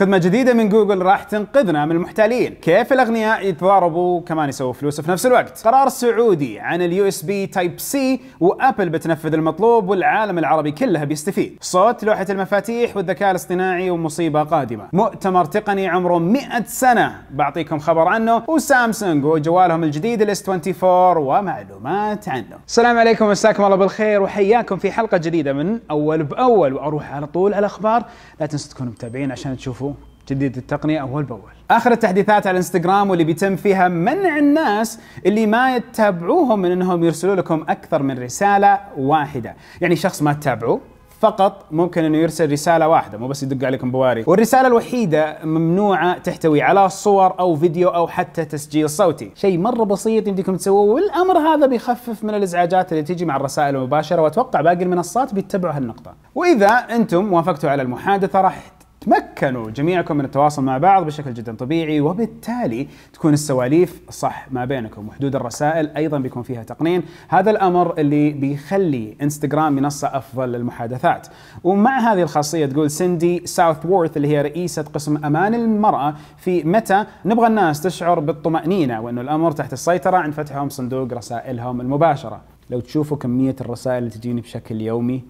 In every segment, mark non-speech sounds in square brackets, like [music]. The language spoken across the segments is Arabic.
خدمة جديدة من جوجل راح تنقذنا من المحتالين، كيف الاغنياء يتضاربوا وكمان يسووا فلوس في نفس الوقت؟ قرار سعودي عن اليو اس بي تايب سي وابل بتنفذ المطلوب والعالم العربي كله بيستفيد. صوت لوحة المفاتيح والذكاء الاصطناعي ومصيبة قادمة. مؤتمر تقني عمره 100 سنة بعطيكم خبر عنه وسامسونج وجوالهم الجديد الاس 24 ومعلومات عنه. السلام عليكم مساكم الله بالخير وحياكم في حلقة جديدة من اول باول واروح على طول على الاخبار، لا تنسوا تكونوا متابعين عشان تشوفوا تجديد التقنيه اول باول. اخر التحديثات على الانستغرام واللي بيتم فيها منع الناس اللي ما تتابعوهم من انهم يرسلوا لكم اكثر من رساله واحده، يعني شخص ما تتابعوه فقط ممكن انه يرسل رساله واحده مو بس يدق عليكم بواري والرساله الوحيده ممنوعه تحتوي على صور او فيديو او حتى تسجيل صوتي شيء مره بسيط يمديكم تسووه والامر هذا بيخفف من الازعاجات اللي تيجي مع الرسائل المباشره واتوقع باقي المنصات بيتبعوا هالنقطه واذا انتم وافقتوا على المحادثه راح تمكنوا جميعكم من التواصل مع بعض بشكل جدا طبيعي وبالتالي تكون السواليف صح ما بينكم وحدود الرسائل ايضا بيكون فيها تقنين هذا الامر اللي بيخلي انستغرام منصه افضل للمحادثات ومع هذه الخاصيه تقول سندي وورث اللي هي رئيسه قسم امان المراه في متى نبغى الناس تشعر بالطمانينه وانه الامر تحت السيطره عند فتحهم صندوق رسائلهم المباشره لو تشوفوا كميه الرسائل اللي تجيني بشكل يومي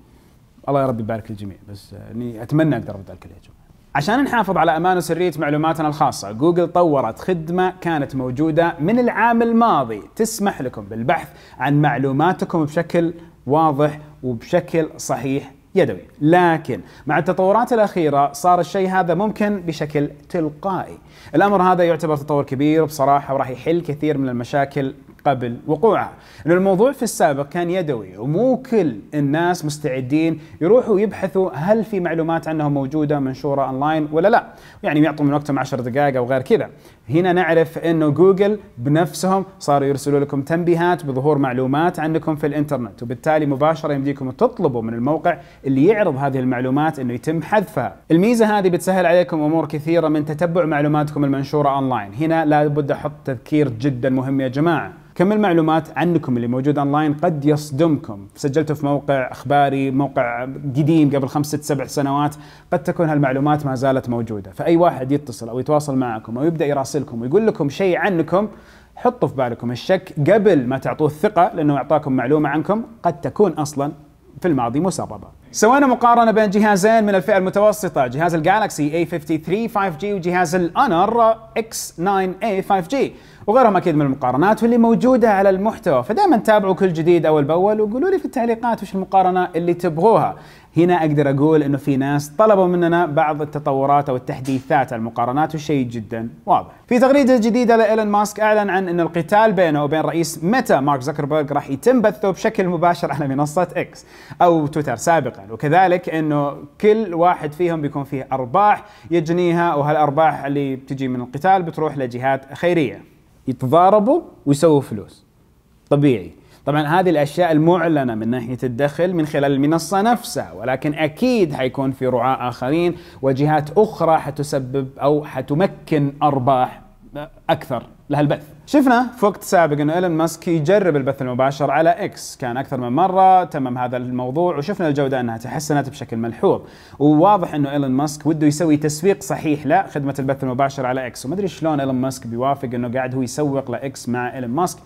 الله يا رب يبارك الجميع بس آه، اني اتمنى اقدر ارد على كل يا عشان نحافظ على امان وسريه معلوماتنا الخاصه، جوجل طورت خدمه كانت موجوده من العام الماضي تسمح لكم بالبحث عن معلوماتكم بشكل واضح وبشكل صحيح يدوي، لكن مع التطورات الاخيره صار الشيء هذا ممكن بشكل تلقائي. الامر هذا يعتبر تطور كبير بصراحه وراح يحل كثير من المشاكل قبل وقوعها لأن الموضوع في السابق كان يدوي ومو كل الناس مستعدين يروحوا يبحثوا هل في معلومات عنهم موجودة منشورة أونلاين ولا لا يعني يعطوا من وقتهم 10 دقائق أو غير كذا هنا نعرف انه جوجل بنفسهم صاروا يرسلوا لكم تنبيهات بظهور معلومات عنكم في الانترنت وبالتالي مباشره يمديكم تطلبوا من الموقع اللي يعرض هذه المعلومات انه يتم حذفها. الميزه هذه بتسهل عليكم امور كثيره من تتبع معلوماتكم المنشوره اونلاين، هنا لابد احط تذكير جدا مهم يا جماعه. كم المعلومات عنكم اللي موجود اونلاين قد يصدمكم، سجلته في موقع اخباري، موقع قديم قبل خمس ست سبع سنوات، قد تكون هالمعلومات ما زالت موجوده، فاي واحد يتصل او يتواصل معكم او يبدا يراسل يراسلكم ويقول لكم شيء عنكم حطوا في بالكم الشك قبل ما تعطوه الثقة لأنه أعطاكم معلومة عنكم قد تكون أصلا في الماضي مسببة سوينا مقارنة بين جهازين من الفئة المتوسطة جهاز الجالكسي A53 5G وجهاز الأنر X9A 5G وغيرهم اكيد من المقارنات واللي موجوده على المحتوى فدائما تابعوا كل جديد اول باول وقولوا لي في التعليقات وش المقارنه اللي تبغوها هنا اقدر اقول انه في ناس طلبوا مننا بعض التطورات او التحديثات على المقارنات وشيء جدا واضح. في تغريده جديده لايلون ماسك اعلن عن ان القتال بينه وبين رئيس ميتا مارك زكربرج راح يتم بثه بشكل مباشر على منصه اكس او تويتر سابقا وكذلك انه كل واحد فيهم بيكون فيه ارباح يجنيها وهالارباح اللي بتجي من القتال بتروح لجهات خيريه. يتضاربوا ويسووا فلوس طبيعي طبعا هذه الاشياء المعلنه من ناحيه الدخل من خلال المنصه نفسها ولكن اكيد حيكون في رعاة اخرين وجهات اخرى حتسبب او حتمكن ارباح اكثر لهالبث شفنا في وقت سابق انه إيلون ماسك يجرب البث المباشر على إكس كان أكثر من مرة تمم هذا الموضوع وشفنا الجودة أنها تحسنت بشكل ملحوظ وواضح أنه إيلون ماسك وده يسوي تسويق صحيح لا خدمه البث المباشر على إكس وما أدري شلون إيلون ماسك بيوافق أنه قاعد هو يسوق لإكس مع إيلون ماسك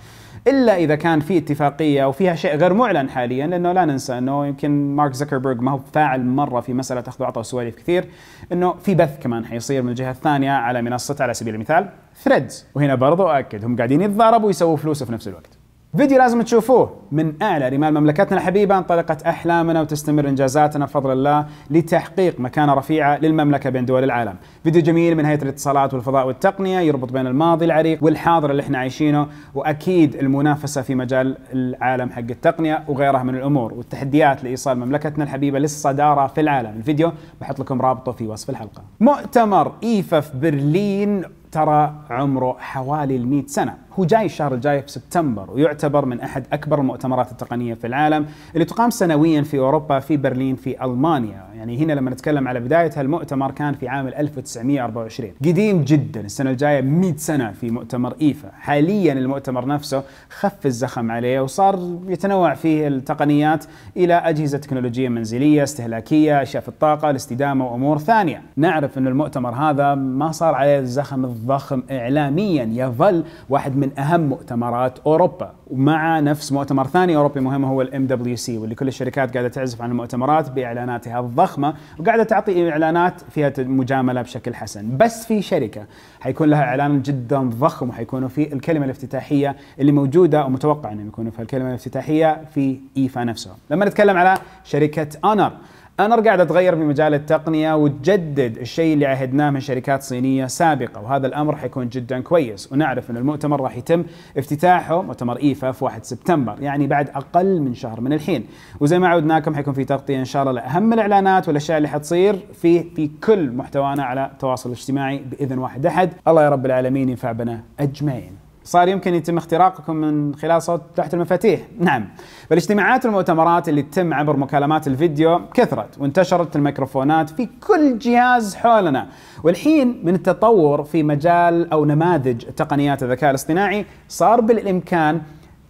الا اذا كان في اتفاقيه وفيها شيء غير معلن حاليا لانه لا ننسى انه يمكن مارك زكربرج ما هو فاعل مره في مساله اخذ وعطاء وسواليف كثير انه في بث كمان حيصير من الجهه الثانيه على منصه على سبيل المثال ثريدز وهنا برضو اكد هم قاعدين يتضاربوا ويسووا فلوس في نفس الوقت فيديو لازم تشوفوه من أعلى رمال مملكتنا الحبيبة انطلقت أحلامنا وتستمر إنجازاتنا بفضل الله لتحقيق مكانة رفيعة للمملكة بين دول العالم فيديو جميل من هيئة الاتصالات والفضاء والتقنية يربط بين الماضي العريق والحاضر اللي احنا عايشينه وأكيد المنافسة في مجال العالم حق التقنية وغيرها من الأمور والتحديات لإيصال مملكتنا الحبيبة للصدارة في العالم الفيديو بحط لكم رابطه في وصف الحلقة مؤتمر إيفا في برلين ترى عمره حوالي 100 سنة هو جاي الشهر الجاي في سبتمبر ويعتبر من احد اكبر المؤتمرات التقنيه في العالم اللي تقام سنويا في اوروبا في برلين في المانيا، يعني هنا لما نتكلم على بدايه هالمؤتمر كان في عام 1924 قديم جدا السنه الجايه 100 سنه في مؤتمر ايفا حاليا المؤتمر نفسه خف الزخم عليه وصار يتنوع فيه التقنيات الى اجهزه تكنولوجيه منزليه استهلاكيه اشياء في الطاقه الاستدامه وامور ثانيه نعرف ان المؤتمر هذا ما صار عليه الزخم الضخم اعلاميا يظل واحد من من اهم مؤتمرات اوروبا ومع نفس مؤتمر ثاني اوروبي مهم هو الام دبليو سي واللي كل الشركات قاعده تعزف عن المؤتمرات باعلاناتها الضخمه وقاعده تعطي اعلانات فيها مجامله بشكل حسن بس في شركه حيكون لها اعلان جدا ضخم وحيكونوا في الكلمه الافتتاحيه اللي موجوده ومتوقع انهم يكونوا في الكلمه الافتتاحيه في ايفا نفسه لما نتكلم على شركه اونر انا قاعد اتغير بمجال التقنيه وتجدد الشيء اللي عهدناه من شركات صينيه سابقه وهذا الامر حيكون جدا كويس ونعرف ان المؤتمر راح يتم افتتاحه مؤتمر ايفا في 1 سبتمبر يعني بعد اقل من شهر من الحين وزي ما عودناكم حيكون في تغطيه ان شاء الله لاهم الاعلانات والاشياء اللي حتصير في في كل محتوانا على التواصل الاجتماعي باذن واحد احد الله يا رب العالمين ينفع بنا اجمعين صار يمكن يتم اختراقكم من خلال صوت تحت المفاتيح نعم فالاجتماعات والمؤتمرات اللي تتم عبر مكالمات الفيديو كثرت وانتشرت الميكروفونات في كل جهاز حولنا والحين من التطور في مجال أو نماذج تقنيات الذكاء الاصطناعي صار بالإمكان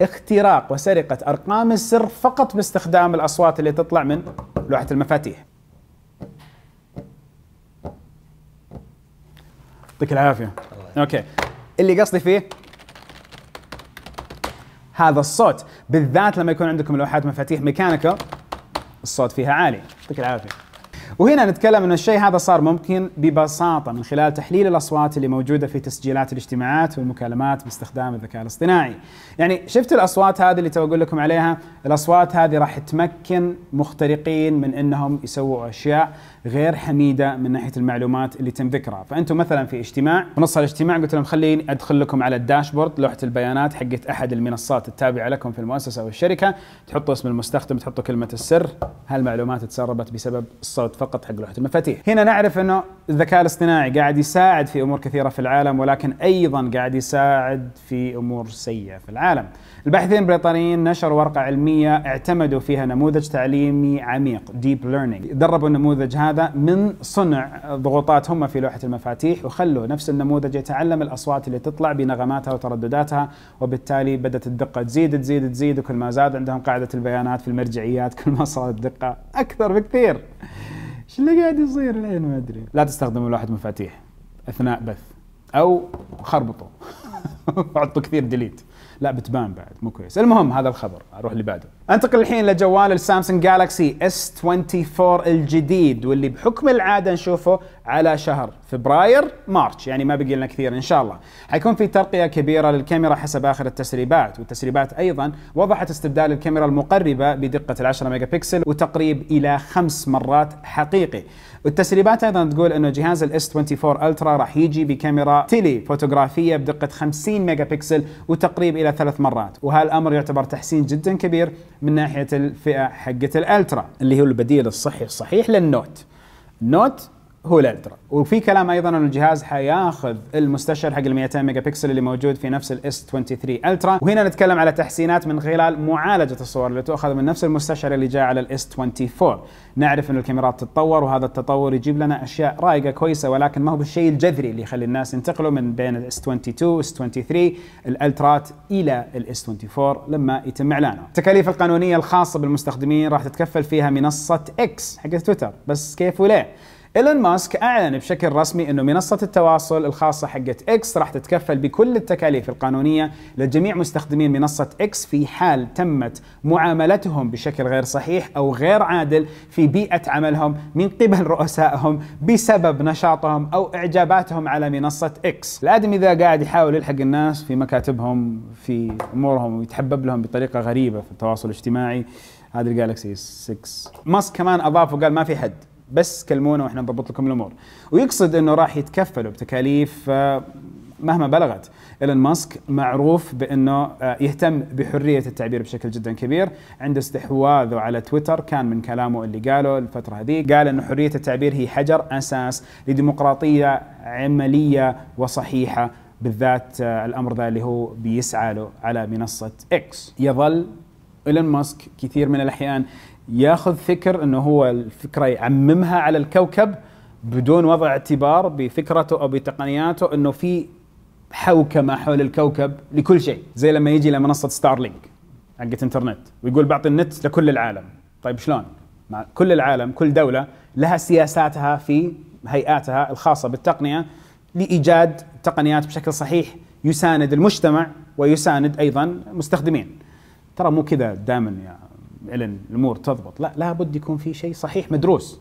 اختراق وسرقة أرقام السر فقط باستخدام الأصوات اللي تطلع من لوحة المفاتيح يعطيك العافية أوكي اللي قصدي فيه هذا الصوت بالذات لما يكون عندكم لوحات مفاتيح ميكانيكا الصوت فيها عالي يعطيك العافيه وهنا نتكلم أن الشيء هذا صار ممكن ببساطة من خلال تحليل الأصوات اللي موجودة في تسجيلات الاجتماعات والمكالمات باستخدام الذكاء الاصطناعي يعني شفت الأصوات هذه اللي تو أقول لكم عليها الأصوات هذه راح تمكن مخترقين من أنهم يسووا أشياء غير حميدة من ناحية المعلومات اللي تم ذكرها فأنتم مثلا في اجتماع بنص الاجتماع قلت لهم خليني أدخل لكم على الداشبورد لوحة البيانات حقت أحد المنصات التابعة لكم في المؤسسة أو الشركة تحطوا اسم المستخدم تحطوا كلمة السر هالمعلومات تسربت بسبب الصوت فقط حق لوحه المفاتيح هنا نعرف انه الذكاء الاصطناعي قاعد يساعد في امور كثيره في العالم ولكن ايضا قاعد يساعد في امور سيئه في العالم الباحثين البريطانيين نشروا ورقه علميه اعتمدوا فيها نموذج تعليمي عميق ديب ليرنينج دربوا النموذج هذا من صنع ضغوطات هم في لوحه المفاتيح وخلوا نفس النموذج يتعلم الاصوات اللي تطلع بنغماتها وتردداتها وبالتالي بدات الدقه تزيد تزيد تزيد وكل ما زاد عندهم قاعده البيانات في المرجعيات كل ما صارت الدقه اكثر بكثير ايش اللي قاعد يصير الحين ما ادري لا تستخدموا لوحه مفاتيح اثناء بث او خربطوا وحطوا آه. [laughs] كثير ديليت لا بتبان بعد مو كويس المهم هذا الخبر اروح اللي بعده انتقل الحين لجوال السامسونج جالكسي اس 24 الجديد واللي بحكم العاده نشوفه على شهر فبراير مارش يعني ما بقي لنا كثير ان شاء الله. حيكون في ترقيه كبيره للكاميرا حسب اخر التسريبات، والتسريبات ايضا وضحت استبدال الكاميرا المقربه بدقه ال 10 ميجا بكسل وتقريب الى خمس مرات حقيقي. والتسريبات ايضا تقول انه جهاز الاس 24 الترا راح يجي بكاميرا تيلي فوتوغرافيه بدقه 50 ميجا بكسل وتقريب الى ثلاث مرات، وهالامر يعتبر تحسين جدا كبير من ناحيه الفئه حقه الالترا اللي هو البديل الصحي الصحيح للنوت نوت هو الالترا وفي كلام ايضا ان الجهاز حياخذ المستشعر حق ال 200 ميجا بكسل اللي موجود في نفس الاس 23 الترا وهنا نتكلم على تحسينات من خلال معالجه الصور اللي تؤخذ من نفس المستشعر اللي جاء على الاس 24 نعرف ان الكاميرات تتطور وهذا التطور يجيب لنا اشياء رايقه كويسه ولكن ما هو بالشيء الجذري اللي يخلي الناس ينتقلوا من بين الاس 22 اس 23 الالترات الى الاس 24 لما يتم اعلانه التكاليف القانونيه الخاصه بالمستخدمين راح تتكفل فيها منصه اكس حق تويتر بس كيف وليه ايلون ماسك اعلن بشكل رسمي انه منصه التواصل الخاصه حقت اكس راح تتكفل بكل التكاليف القانونيه لجميع مستخدمين منصه اكس في حال تمت معاملتهم بشكل غير صحيح او غير عادل في بيئه عملهم من قبل رؤسائهم بسبب نشاطهم او اعجاباتهم على منصه اكس. الادمي ذا قاعد يحاول يلحق الناس في مكاتبهم في امورهم ويتحبب لهم بطريقه غريبه في التواصل الاجتماعي هذا الجالكسي 6 ماسك كمان اضاف وقال ما في حد بس كلمونا واحنا نضبط لكم الامور ويقصد انه راح يتكفلوا بتكاليف آه، مهما بلغت ايلون ماسك معروف بانه آه، يهتم بحريه التعبير بشكل جدا كبير عند استحواذه على تويتر كان من كلامه اللي قاله الفتره هذه قال انه حريه التعبير هي حجر اساس لديمقراطيه عمليه وصحيحه بالذات آه، الامر ذا اللي هو بيسعى له على منصه اكس يظل ايلون ماسك كثير من الاحيان ياخذ فكر انه هو الفكره يعممها على الكوكب بدون وضع اعتبار بفكرته او بتقنياته انه في حوكمه حول الكوكب لكل شيء زي لما يجي لمنصه ستارلينك حقت انترنت ويقول بعطي النت لكل العالم طيب شلون مع كل العالم كل دوله لها سياساتها في هيئاتها الخاصه بالتقنيه لايجاد تقنيات بشكل صحيح يساند المجتمع ويساند ايضا المستخدمين ترى مو كذا دائما يا إلين الامور تضبط لا لابد يكون في شيء صحيح مدروس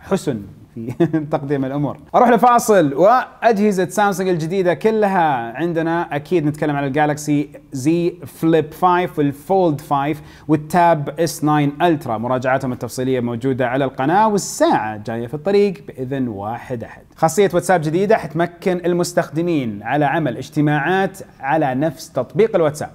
حسن في [laughs] تقديم الامور اروح لفاصل واجهزه سامسونج الجديده كلها عندنا اكيد نتكلم عن الجالكسي زي فليب 5 والفولد 5 والتاب اس 9 الترا مراجعتهم التفصيليه موجوده على القناه والساعه جايه في الطريق باذن واحد احد خاصيه واتساب جديده حتمكن المستخدمين على عمل اجتماعات على نفس تطبيق الواتساب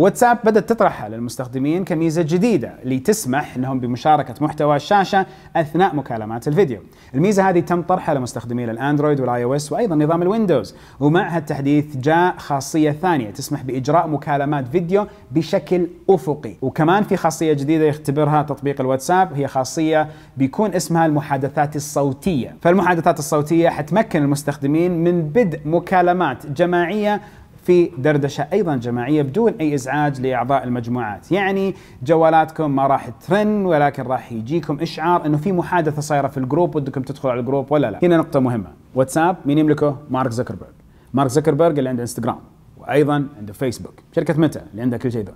واتساب بدأت تطرحها للمستخدمين كميزة جديدة لتسمح لهم بمشاركة محتوى الشاشة أثناء مكالمات الفيديو الميزة هذه تم طرحها لمستخدمي الأندرويد والآي او اس وأيضا نظام الويندوز ومعها التحديث جاء خاصية ثانية تسمح بإجراء مكالمات فيديو بشكل أفقي وكمان في خاصية جديدة يختبرها تطبيق الواتساب هي خاصية بيكون اسمها المحادثات الصوتية فالمحادثات الصوتية حتمكن المستخدمين من بدء مكالمات جماعية في دردشه ايضا جماعيه بدون اي ازعاج لاعضاء المجموعات، يعني جوالاتكم ما راح ترن ولكن راح يجيكم اشعار انه في محادثه صايره في الجروب ودكم تدخلوا على الجروب ولا لا. هنا نقطه مهمه، واتساب مين يملكه؟ مارك زكربرج. مارك زكربرج اللي عنده انستغرام وايضا عنده فيسبوك، شركه متى اللي عندها كل شيء ذا.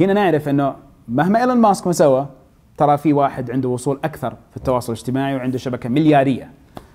هنا نعرف انه مهما ايلون ماسك ما سوى ترى في واحد عنده وصول اكثر في التواصل الاجتماعي وعنده شبكه ملياريه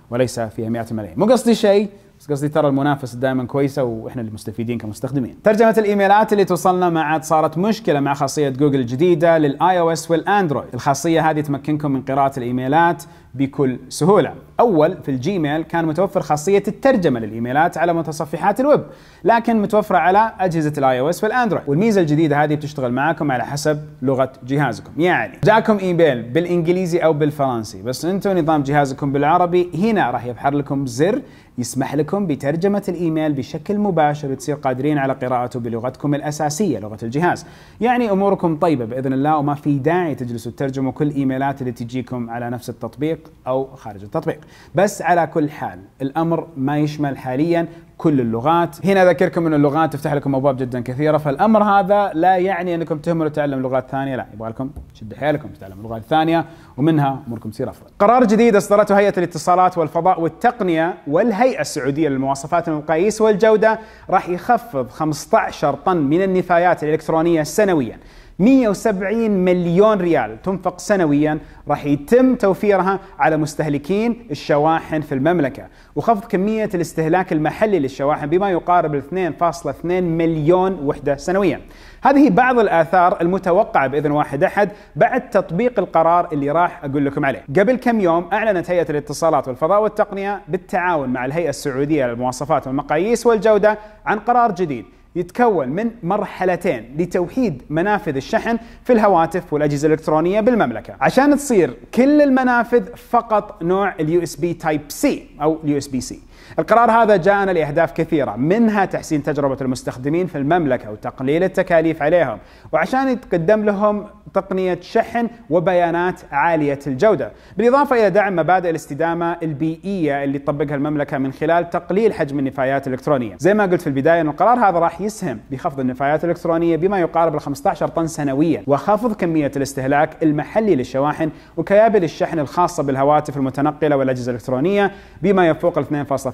وليس فيها مئات الملايين، مو قصدي شيء بس قصدي ترى المنافسه دائما كويسه واحنا اللي مستفيدين كمستخدمين. ترجمه الايميلات اللي توصلنا ما عاد صارت مشكله مع خاصيه جوجل الجديده للاي او اس والاندرويد. الخاصيه هذه تمكنكم من قراءه الايميلات بكل سهوله. اول في الجيميل كان متوفر خاصيه الترجمه للايميلات على متصفحات الويب، لكن متوفره على اجهزه الاي او اس والاندرويد، والميزه الجديده هذه بتشتغل معاكم على حسب لغه جهازكم، يعني جاكم ايميل بالانجليزي او بالفرنسي، بس انتم نظام جهازكم بالعربي هنا راح يبحر لكم زر يسمح لكم لكم بترجمة الإيميل بشكل مباشر وتصير قادرين على قراءته بلغتكم الأساسية لغة الجهاز يعني أموركم طيبة بإذن الله وما في داعي تجلسوا تترجموا كل إيميلات اللي تجيكم على نفس التطبيق أو خارج التطبيق بس على كل حال الأمر ما يشمل حاليا كل اللغات هنا اذكركم ان اللغات تفتح لكم ابواب جدا كثيره فالامر هذا لا يعني انكم تهملوا تعلم لغات ثانيه لا يبغى لكم شد حيلكم تتعلموا لغات ثانيه ومنها اموركم تصير افضل. قرار جديد اصدرته هيئه الاتصالات والفضاء والتقنيه والهيئه السعوديه للمواصفات والمقاييس والجوده راح يخفض 15 طن من النفايات الالكترونيه سنويا 170 مليون ريال تنفق سنويا راح يتم توفيرها على مستهلكين الشواحن في المملكة وخفض كمية الاستهلاك المحلي للشواحن بما يقارب 2.2 مليون وحدة سنويا هذه بعض الآثار المتوقعة بإذن واحد أحد بعد تطبيق القرار اللي راح أقول لكم عليه قبل كم يوم أعلنت هيئة الاتصالات والفضاء والتقنية بالتعاون مع الهيئة السعودية للمواصفات والمقاييس والجودة عن قرار جديد يتكون من مرحلتين لتوحيد منافذ الشحن في الهواتف والأجهزة الإلكترونية بالمملكة عشان تصير كل المنافذ فقط نوع اليو اس بي تايب سي أو اليو اس بي سي القرار هذا جاءنا لأهداف كثيرة منها تحسين تجربة المستخدمين في المملكة وتقليل التكاليف عليهم وعشان يتقدم لهم تقنية شحن وبيانات عالية الجودة بالإضافة إلى دعم مبادئ الاستدامة البيئية اللي تطبقها المملكة من خلال تقليل حجم النفايات الإلكترونية زي ما قلت في البداية أن القرار هذا راح يسهم بخفض النفايات الإلكترونية بما يقارب ال 15 طن سنويا وخفض كمية الاستهلاك المحلي للشواحن وكيابل الشحن الخاصة بالهواتف المتنقلة والأجهزة الإلكترونية بما يفوق ال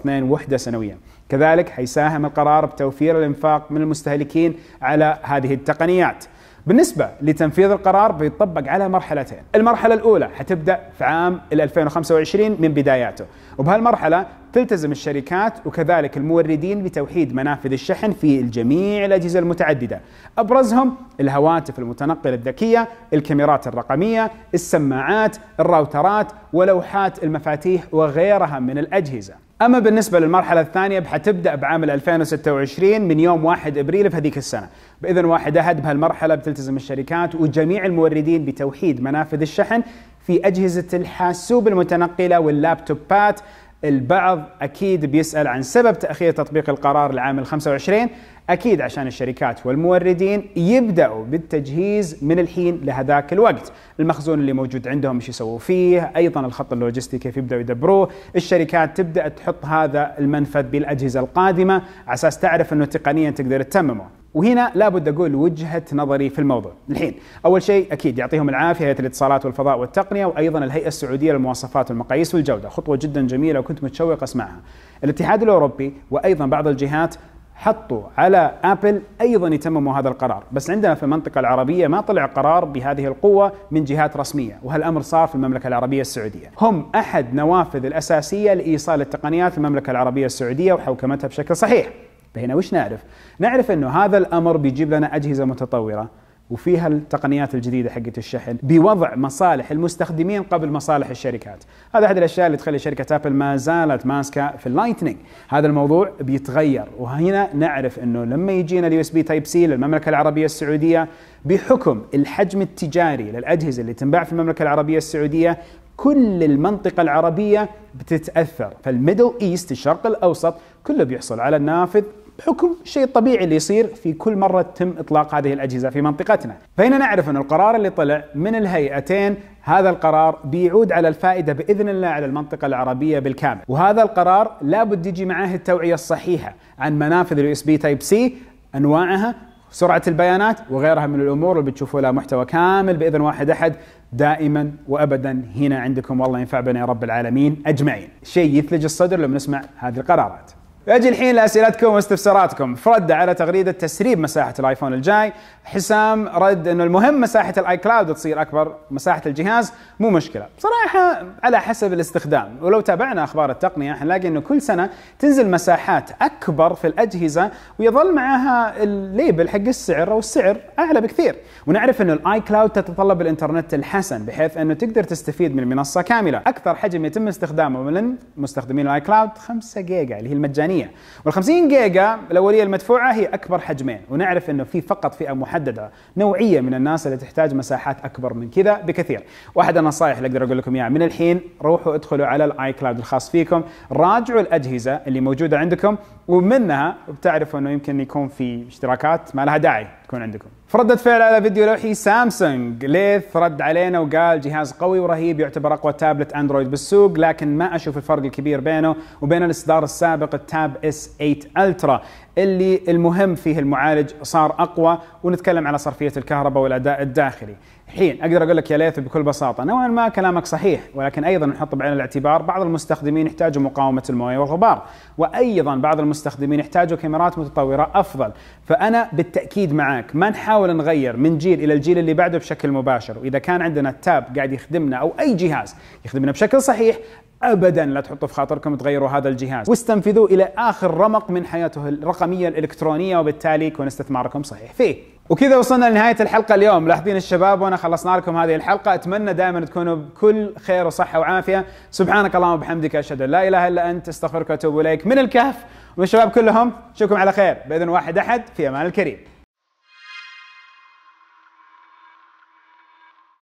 2 وحدة سنويا كذلك حيساهم القرار بتوفير الإنفاق من المستهلكين على هذه التقنيات بالنسبة لتنفيذ القرار بيطبق على مرحلتين المرحلة الأولى حتبدأ في عام 2025 من بداياته وبهالمرحلة تلتزم الشركات وكذلك الموردين بتوحيد منافذ الشحن في الجميع الأجهزة المتعددة أبرزهم الهواتف المتنقلة الذكية الكاميرات الرقمية السماعات الراوترات ولوحات المفاتيح وغيرها من الأجهزة اما بالنسبه للمرحله الثانيه حتبدا بعام 2026 من يوم 1 ابريل في هذيك السنه، باذن واحد احد بهالمرحله بتلتزم الشركات وجميع الموردين بتوحيد منافذ الشحن في اجهزه الحاسوب المتنقله واللابتوبات البعض اكيد بيسال عن سبب تاخير تطبيق القرار العام ال 25 اكيد عشان الشركات والموردين يبداوا بالتجهيز من الحين لهذاك الوقت، المخزون اللي موجود عندهم ايش يسووا فيه، ايضا الخط اللوجستي كيف يبداوا يدبروه، الشركات تبدا تحط هذا المنفذ بالاجهزه القادمه على اساس تعرف انه تقنيا تقدر تتممه. وهنا لابد اقول وجهه نظري في الموضوع. الحين اول شيء اكيد يعطيهم العافيه هيئه الاتصالات والفضاء والتقنيه وايضا الهيئه السعوديه للمواصفات والمقاييس والجوده، خطوه جدا جميله وكنت متشوق اسمعها. الاتحاد الاوروبي وايضا بعض الجهات حطوا على ابل ايضا يتمموا هذا القرار، بس عندنا في المنطقه العربيه ما طلع قرار بهذه القوه من جهات رسميه، وهالامر صار في المملكه العربيه السعوديه. هم احد نوافذ الاساسيه لايصال التقنيات للمملكه العربيه السعوديه وحوكمتها بشكل صحيح. فهنا وش نعرف؟ نعرف انه هذا الامر بيجيب لنا اجهزه متطوره وفيها التقنيات الجديده حقت الشحن بوضع مصالح المستخدمين قبل مصالح الشركات، هذا احد الاشياء اللي تخلي شركه ابل ما زالت ماسكه في اللايتنينج، هذا الموضوع بيتغير وهنا نعرف انه لما يجينا اليو اس بي تايب سي للمملكه العربيه السعوديه بحكم الحجم التجاري للاجهزه اللي تنباع في المملكه العربيه السعوديه كل المنطقة العربية بتتأثر فالميدل إيست الشرق الأوسط كله بيحصل على النافذ بحكم شيء طبيعي اللي يصير في كل مرة تم إطلاق هذه الأجهزة في منطقتنا فهنا نعرف أن القرار اللي طلع من الهيئتين هذا القرار بيعود على الفائدة بإذن الله على المنطقة العربية بالكامل وهذا القرار لابد يجي معاه التوعية الصحيحة عن منافذ اليو اس بي تايب سي أنواعها سرعة البيانات وغيرها من الأمور اللي بتشوفوا لها محتوى كامل بإذن واحد أحد دائما وابدا هنا عندكم والله ينفع بنا يا رب العالمين اجمعين شيء يثلج الصدر لما نسمع هذه القرارات يجي الحين لاسئلتكم واستفساراتكم، فرد على تغريده تسريب مساحه الايفون الجاي، حسام رد انه المهم مساحه الاي كلاود تصير اكبر، مساحه الجهاز مو مشكله، بصراحه على حسب الاستخدام، ولو تابعنا اخبار التقنيه حنلاقي انه كل سنه تنزل مساحات اكبر في الاجهزه ويظل معها الليبل حق السعر او السعر اعلى بكثير، ونعرف انه الاي كلاود تتطلب الانترنت الحسن بحيث انه تقدر تستفيد من المنصه كامله، اكثر حجم يتم استخدامه من مستخدمين الاي كلاود 5 جيجا اللي هي المجانيه الإنسانية وال50 جيجا الأولية المدفوعة هي أكبر حجمين ونعرف أنه في فقط فئة محددة نوعية من الناس اللي تحتاج مساحات أكبر من كذا بكثير واحد النصائح اللي أقدر أقول لكم إياها من الحين روحوا ادخلوا على الآي كلاود الخاص فيكم راجعوا الأجهزة اللي موجودة عندكم ومنها بتعرفوا أنه يمكن يكون في اشتراكات ما لها داعي تكون عندكم فردة فعل على فيديو لوحي سامسونج ليث رد علينا وقال جهاز قوي ورهيب يعتبر أقوى تابلت أندرويد بالسوق لكن ما أشوف الفرق الكبير بينه وبين الإصدار السابق التابلت تاب اس 8 الترا اللي المهم فيه المعالج صار اقوى ونتكلم على صرفيه الكهرباء والاداء الداخلي. الحين اقدر اقول لك يا ليث بكل بساطه نوعا ما كلامك صحيح ولكن ايضا نحط بعين الاعتبار بعض المستخدمين يحتاجوا مقاومه المويه والغبار وايضا بعض المستخدمين يحتاجوا كاميرات متطوره افضل فانا بالتاكيد معك ما نحاول نغير من جيل الى الجيل اللي بعده بشكل مباشر واذا كان عندنا التاب قاعد يخدمنا او اي جهاز يخدمنا بشكل صحيح ابدا لا تحطوا في خاطركم تغيروا هذا الجهاز واستنفذوه الى اخر رمق من حياته الرقميه الالكترونيه وبالتالي يكون استثماركم صحيح فيه وكذا وصلنا لنهايه الحلقه اليوم لاحظين الشباب وانا خلصنا لكم هذه الحلقه اتمنى دائما تكونوا بكل خير وصحه وعافيه سبحانك اللهم وبحمدك اشهد ان لا اله الا انت استغفرك واتوب اليك من الكهف والشباب كلهم نشوفكم على خير باذن واحد احد في امان الكريم